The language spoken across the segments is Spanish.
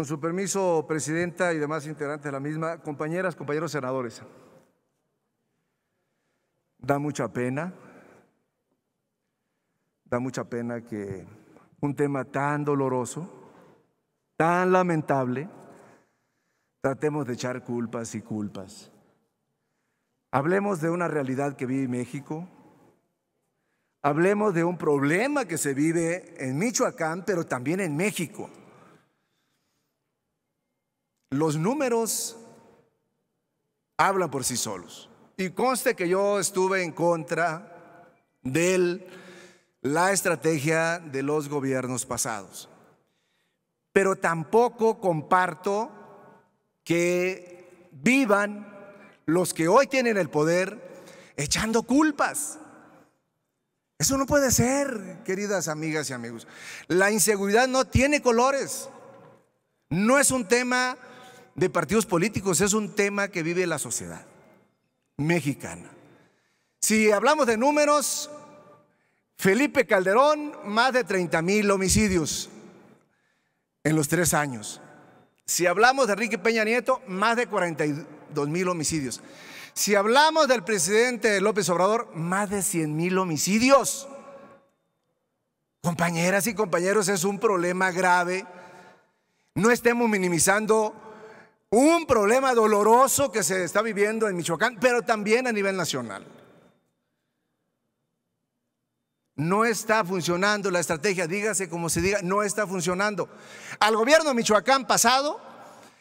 Con su permiso, Presidenta y demás integrantes de la misma, compañeras, compañeros senadores, da mucha pena, da mucha pena que un tema tan doloroso, tan lamentable, tratemos de echar culpas y culpas. Hablemos de una realidad que vive México, hablemos de un problema que se vive en Michoacán, pero también en México los números hablan por sí solos. Y conste que yo estuve en contra de la estrategia de los gobiernos pasados. Pero tampoco comparto que vivan los que hoy tienen el poder echando culpas. Eso no puede ser, queridas amigas y amigos. La inseguridad no tiene colores. No es un tema de partidos políticos, es un tema que vive la sociedad mexicana. Si hablamos de números, Felipe Calderón, más de 30 mil homicidios en los tres años. Si hablamos de Enrique Peña Nieto, más de 42 mil homicidios. Si hablamos del presidente López Obrador, más de 100 mil homicidios. Compañeras y compañeros, es un problema grave. No estemos minimizando un problema doloroso que se está viviendo en Michoacán, pero también a nivel nacional. No está funcionando la estrategia, dígase como se diga, no está funcionando. Al gobierno de Michoacán pasado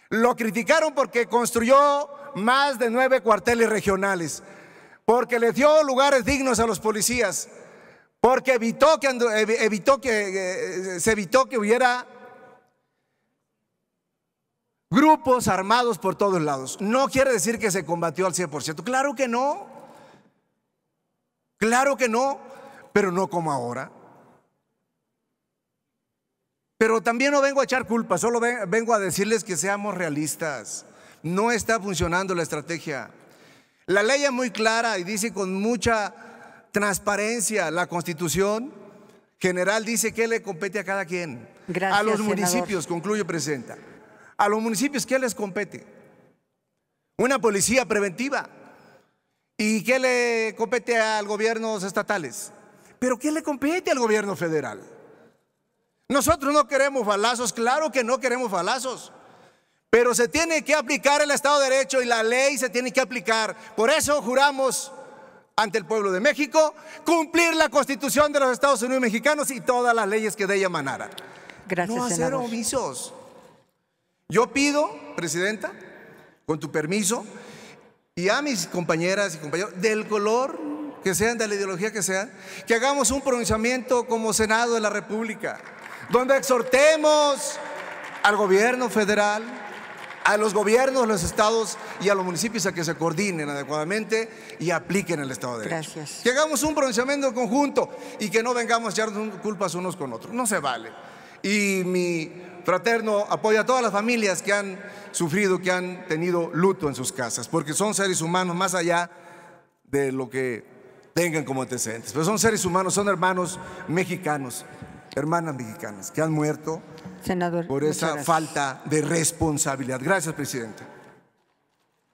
lo criticaron porque construyó más de nueve cuarteles regionales, porque le dio lugares dignos a los policías, porque evitó que, evitó que eh, eh, se evitó que hubiera Grupos armados por todos lados. No quiere decir que se combatió al 100%. Claro que no. Claro que no, pero no como ahora. Pero también no vengo a echar culpa, solo vengo a decirles que seamos realistas. No está funcionando la estrategia. La ley es muy clara y dice con mucha transparencia la constitución general dice que le compete a cada quien. Gracias, a los municipios, concluye concluyo, presenta a los municipios, ¿qué les compete? Una policía preventiva. ¿Y qué le compete a los gobiernos estatales? ¿Pero qué le compete al gobierno federal? Nosotros no queremos balazos, claro que no queremos balazos. Pero se tiene que aplicar el Estado de Derecho y la ley se tiene que aplicar. Por eso juramos ante el pueblo de México cumplir la Constitución de los Estados Unidos mexicanos y todas las leyes que de ella manaran. Gracias, no hacer omisos. Yo pido, Presidenta, con tu permiso, y a mis compañeras y compañeros, del color que sean, de la ideología que sean, que hagamos un pronunciamiento como Senado de la República, donde exhortemos al gobierno federal, a los gobiernos, los estados y a los municipios a que se coordinen adecuadamente y apliquen el Estado de Derecho. Gracias. Que hagamos un pronunciamiento conjunto y que no vengamos a echar culpas unos con otros. No se vale. Y mi Fraterno apoya a todas las familias que han sufrido, que han tenido luto en sus casas, porque son seres humanos más allá de lo que tengan como antecedentes. Pero son seres humanos, son hermanos mexicanos, hermanas mexicanas, que han muerto por esa falta de responsabilidad. Gracias, Presidente.